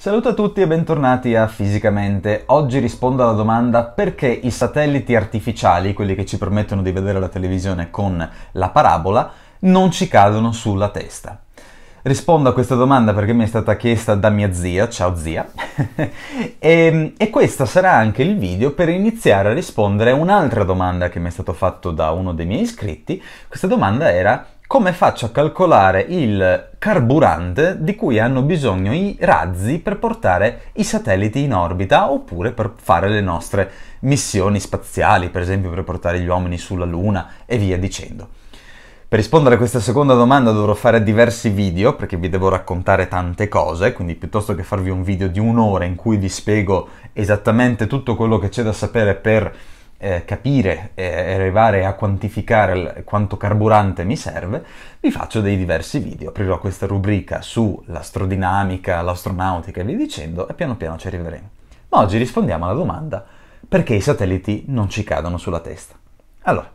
Saluto a tutti e bentornati a Fisicamente. Oggi rispondo alla domanda perché i satelliti artificiali, quelli che ci permettono di vedere la televisione con la parabola, non ci cadono sulla testa. Rispondo a questa domanda perché mi è stata chiesta da mia zia, ciao zia, e, e, questo sarà anche il video per iniziare a rispondere a un'altra domanda che mi è stata fatta da uno dei miei iscritti. Questa domanda era come faccio a calcolare il carburante di cui hanno bisogno i razzi per portare i satelliti in orbita oppure per fare le nostre missioni spaziali, per esempio per portare gli uomini sulla Luna e via dicendo. Per rispondere a questa seconda domanda dovrò fare diversi video perché vi devo raccontare tante cose, quindi piuttosto che farvi un video di un'ora in cui vi spiego esattamente tutto quello che c'è da sapere per eh, capire e eh, arrivare a quantificare quanto carburante mi serve, vi faccio dei diversi video. Aprirò questa rubrica sull'astrodinamica, l'astronautica e via dicendo e piano piano ci arriveremo. Ma oggi rispondiamo alla domanda perché i satelliti non ci cadono sulla testa. Allora,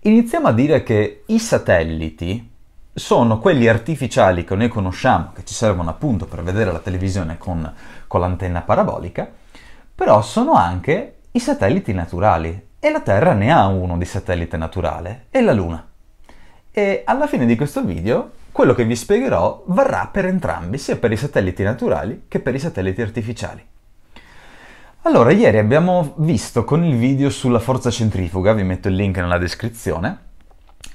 iniziamo a dire che i satelliti sono quelli artificiali che noi conosciamo, che ci servono appunto per vedere la televisione con, con l'antenna parabolica, però sono anche i satelliti naturali e la Terra ne ha uno di satellite naturale, è la Luna. E alla fine di questo video quello che vi spiegherò varrà per entrambi, sia per i satelliti naturali che per i satelliti artificiali. Allora, ieri abbiamo visto con il video sulla forza centrifuga, vi metto il link nella descrizione,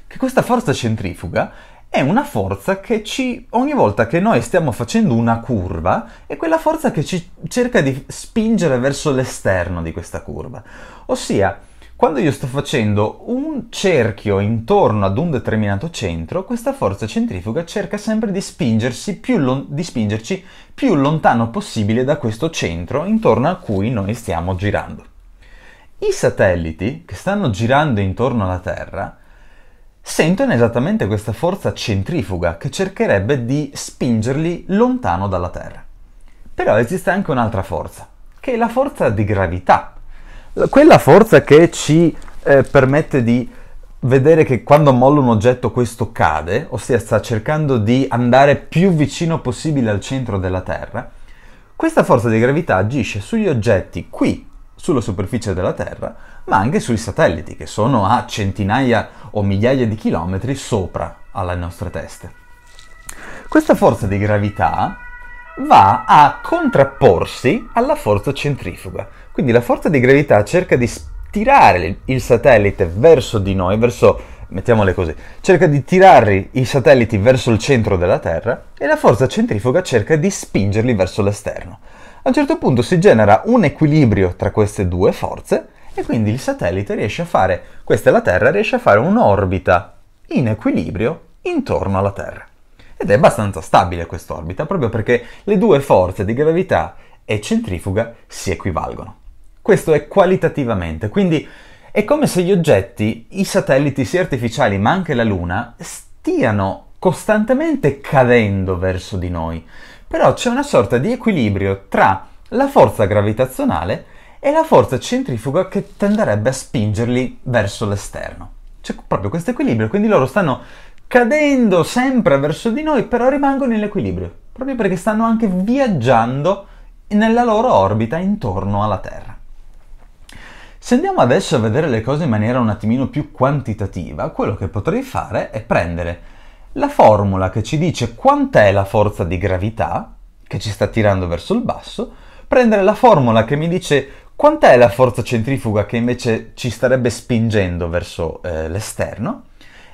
che questa forza centrifuga è una forza che ci, ogni volta che noi stiamo facendo una curva, è quella forza che ci cerca di spingere verso l'esterno di questa curva. Ossia, quando io sto facendo un cerchio intorno ad un determinato centro, questa forza centrifuga cerca sempre di, più lon- di spingerci più lontano possibile da questo centro intorno a cui noi stiamo girando. I satelliti che stanno girando intorno alla Terra sentono esattamente questa forza centrifuga che cercherebbe di spingerli lontano dalla Terra. Però esiste anche un'altra forza, che è la forza di gravità. Quella forza che ci eh, permette di vedere che quando molla un oggetto questo cade, ossia sta cercando di andare più vicino possibile al centro della Terra, questa forza di gravità agisce sugli oggetti qui sulla superficie della Terra, ma anche sui satelliti che sono a centinaia o migliaia di chilometri sopra alle nostre teste. Questa forza di gravità va a contrapporsi alla forza centrifuga. Quindi la forza di gravità cerca di tirare il satellite verso di noi, verso, mettiamole così, cerca di tirare i satelliti verso il centro della Terra e la forza centrifuga cerca di spingerli verso l'esterno a un certo punto si genera un equilibrio tra queste due forze e quindi il satellite riesce a fare, questa è la Terra, riesce a fare un'orbita in equilibrio intorno alla Terra. Ed è abbastanza stabile quest'orbita proprio perché le due forze di gravità e centrifuga si equivalgono. Questo è qualitativamente, quindi è come se gli oggetti, i satelliti sia artificiali ma anche la Luna, stiano costantemente cadendo verso di noi però c'è una sorta di equilibrio tra la forza gravitazionale e la forza centrifuga che tenderebbe a spingerli verso l'esterno. C'è proprio questo equilibrio, quindi loro stanno cadendo sempre verso di noi, però rimangono in equilibrio, proprio perché stanno anche viaggiando nella loro orbita intorno alla Terra. Se andiamo adesso a vedere le cose in maniera un attimino più quantitativa, quello che potrei fare è prendere la formula che ci dice quant'è la forza di gravità che ci sta tirando verso il basso, prendere la formula che mi dice quant'è la forza centrifuga che invece ci starebbe spingendo verso eh, l'esterno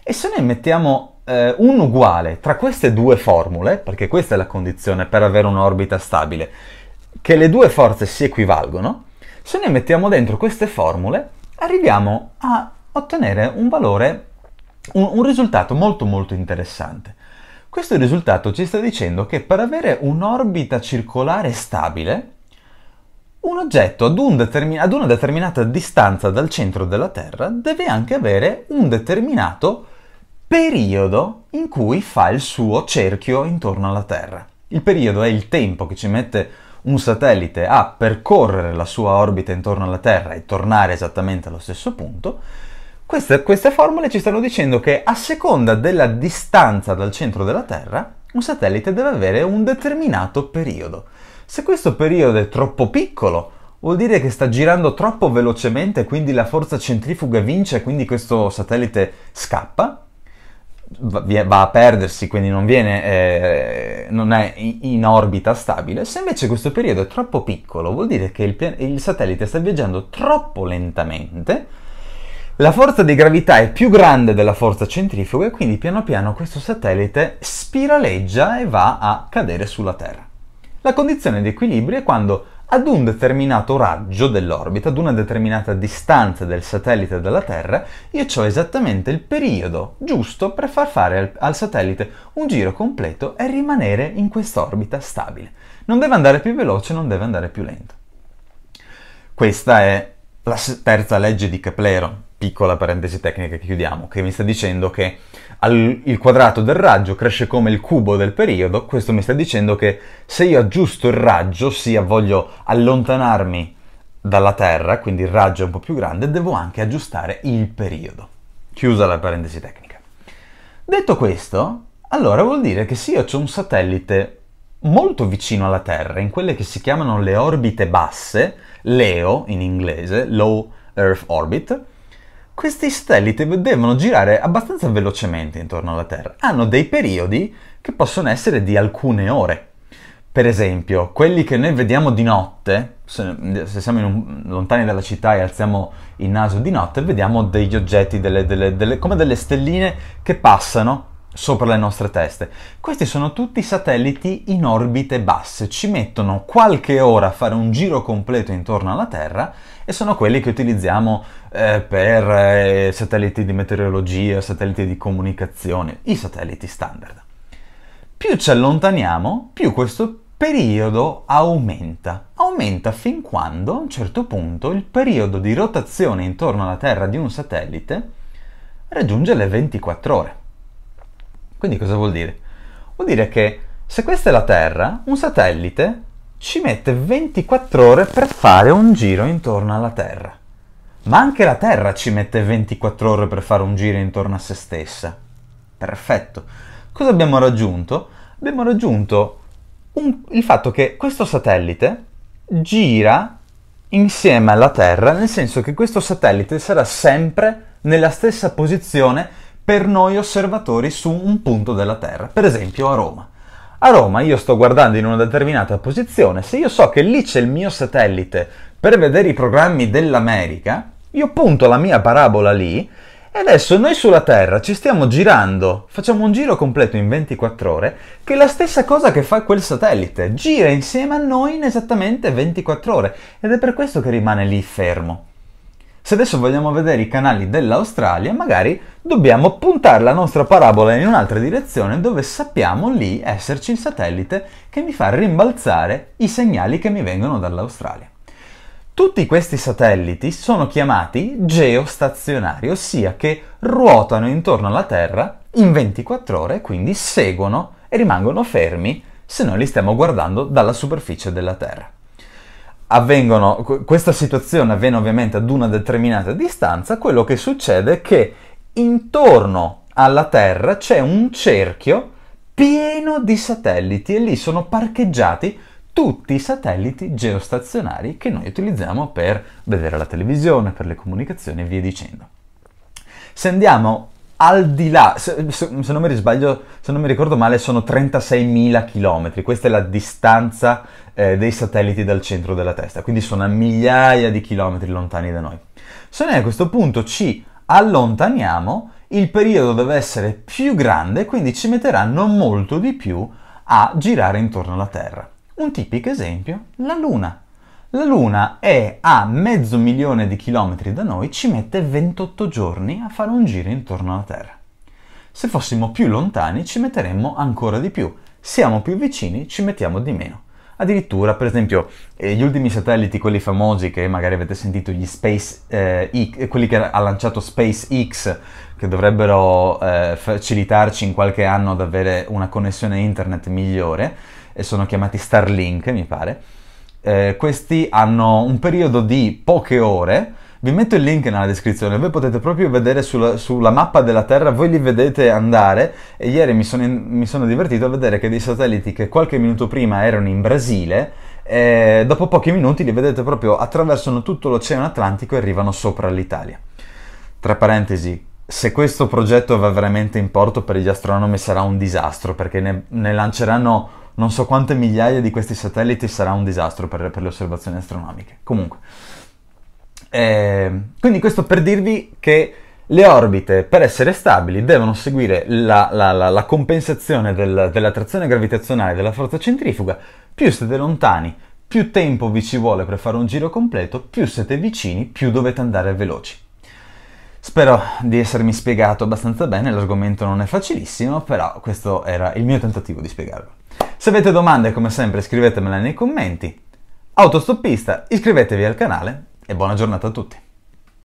e se noi mettiamo eh, un uguale tra queste due formule, perché questa è la condizione per avere un'orbita stabile, che le due forze si equivalgono, se noi mettiamo dentro queste formule arriviamo a ottenere un valore un, un risultato molto molto interessante. Questo risultato ci sta dicendo che per avere un'orbita circolare stabile, un oggetto ad, un determin- ad, una determinata distanza dal centro della Terra deve anche avere un determinato periodo in cui fa il suo cerchio intorno alla Terra. Il periodo è il tempo che ci mette un satellite a percorrere la sua orbita intorno alla Terra e tornare esattamente allo stesso punto, queste, queste formule ci stanno dicendo che a seconda della distanza dal centro della Terra, un satellite deve avere un determinato periodo. Se questo periodo è troppo piccolo, vuol dire che sta girando troppo velocemente, quindi la forza centrifuga vince, e quindi questo satellite scappa, va a perdersi, quindi non, viene, eh, non è in orbita stabile. Se invece questo periodo è troppo piccolo, vuol dire che il, il satellite sta viaggiando troppo lentamente la forza di gravità è più grande della forza centrifuga e quindi piano piano questo satellite spiraleggia e va a cadere sulla Terra. La condizione di equilibrio è quando ad un determinato raggio dell'orbita, ad una determinata distanza del satellite dalla Terra, io ho esattamente il periodo giusto per far fare al, al satellite un giro completo e rimanere in quest'orbita stabile. Non deve andare più veloce, non deve andare più lento. Questa è la terza legge di Keplero, piccola parentesi tecnica che chiudiamo, che mi sta dicendo che al, il quadrato del raggio cresce come il cubo del periodo, questo mi sta dicendo che se io aggiusto il raggio, ossia voglio allontanarmi dalla Terra, quindi il raggio è un po' più grande, devo anche aggiustare il periodo. Chiusa la parentesi tecnica. Detto questo, allora vuol dire che se io ho un satellite molto vicino alla Terra, in quelle che si chiamano le orbite basse, LEO in inglese, Low Earth Orbit, questi satelliti devono girare abbastanza velocemente intorno alla Terra. Hanno dei periodi che possono essere di alcune ore. Per esempio, quelli che noi vediamo di notte, se, siamo un, lontani dalla città e alziamo il naso di notte, vediamo degli oggetti, delle, delle, delle, come delle stelline che passano sopra le nostre teste. Questi sono tutti satelliti in orbite basse, ci mettono qualche ora a fare un giro completo intorno alla Terra e sono quelli che utilizziamo eh, per eh, satelliti di meteorologia, satelliti di comunicazione, i satelliti standard. Più ci allontaniamo, più questo periodo aumenta. Aumenta fin quando a un certo punto il periodo di rotazione intorno alla Terra di un satellite raggiunge le 24 ore. Quindi cosa vuol dire? Vuol dire che se questa è la Terra, un satellite ci mette 24 ore per fare un giro intorno alla Terra. Ma anche la Terra ci mette 24 ore per fare un giro intorno a se stessa. Perfetto. Cosa abbiamo raggiunto? Abbiamo raggiunto un, il fatto che questo satellite gira insieme alla Terra, nel senso che questo satellite sarà sempre nella stessa posizione per noi osservatori su un punto della Terra, per esempio a Roma. A Roma io sto guardando in una determinata posizione, se io so che lì c'è il mio satellite per vedere i programmi dell'America, io punto la mia parabola lì e adesso noi sulla Terra ci stiamo girando, facciamo un giro completo in 24 ore, che è la stessa cosa che fa quel satellite, gira insieme a noi in esattamente 24 ore ed è per questo che rimane lì fermo. Se adesso vogliamo vedere i canali dell'Australia, magari dobbiamo puntare la nostra parabola in un'altra direzione dove sappiamo lì esserci il satellite che mi fa rimbalzare i segnali che mi vengono dall'Australia. Tutti questi satelliti sono chiamati geostazionari, ossia che ruotano intorno alla Terra in 24 ore, quindi seguono e rimangono fermi se noi li stiamo guardando dalla superficie della Terra avvengono, questa situazione avviene ovviamente ad una determinata distanza, quello che succede è che intorno alla Terra c'è un cerchio pieno di satelliti e lì sono parcheggiati tutti i satelliti geostazionari che noi utilizziamo per vedere la televisione, per le comunicazioni e via dicendo. Se andiamo al di là, se, se, se, non mi risbaglio, se non mi ricordo male, sono 36.000 km, questa è la distanza eh, dei satelliti dal centro della testa, quindi sono a migliaia di chilometri lontani da noi. Se noi a questo punto ci allontaniamo, il periodo deve essere più grande, quindi ci metteranno molto di più a girare intorno alla Terra. Un tipico esempio, la Luna. La Luna è a mezzo milione di chilometri da noi, ci mette 28 giorni a fare un giro intorno alla Terra. Se fossimo più lontani ci metteremmo ancora di più, siamo più vicini ci mettiamo di meno. Addirittura, per esempio, eh, gli ultimi satelliti, quelli famosi che magari avete sentito, gli Space, eh, quelli che ha lanciato SpaceX, che dovrebbero eh, facilitarci in qualche anno ad avere una connessione internet migliore, e sono chiamati Starlink, mi pare eh, questi hanno un periodo di poche ore. Vi metto il link nella descrizione, voi potete proprio vedere sulla, sulla mappa della Terra, voi li vedete andare e ieri mi sono, in, mi sono, divertito a vedere che dei satelliti che qualche minuto prima erano in Brasile, eh, dopo pochi minuti li vedete proprio attraversano tutto l'Oceano Atlantico e arrivano sopra l'Italia. Tra parentesi, se questo progetto va veramente in porto per gli astronomi sarà un disastro perché ne, ne lanceranno non so quante migliaia di questi satelliti sarà un disastro per, per le osservazioni astronomiche. Comunque. Eh, quindi questo per dirvi che le orbite, per essere stabili, devono seguire la, la, la, la compensazione del, della trazione gravitazionale della forza centrifuga. Più siete lontani, più tempo vi ci vuole per fare un giro completo, più siete vicini, più dovete andare veloci. Spero di essermi spiegato abbastanza bene, l'argomento non è facilissimo, però questo era il mio tentativo di spiegarlo. Se avete domande, come sempre, scrivetemele nei commenti. Autostoppista, iscrivetevi al canale e buona giornata a tutti.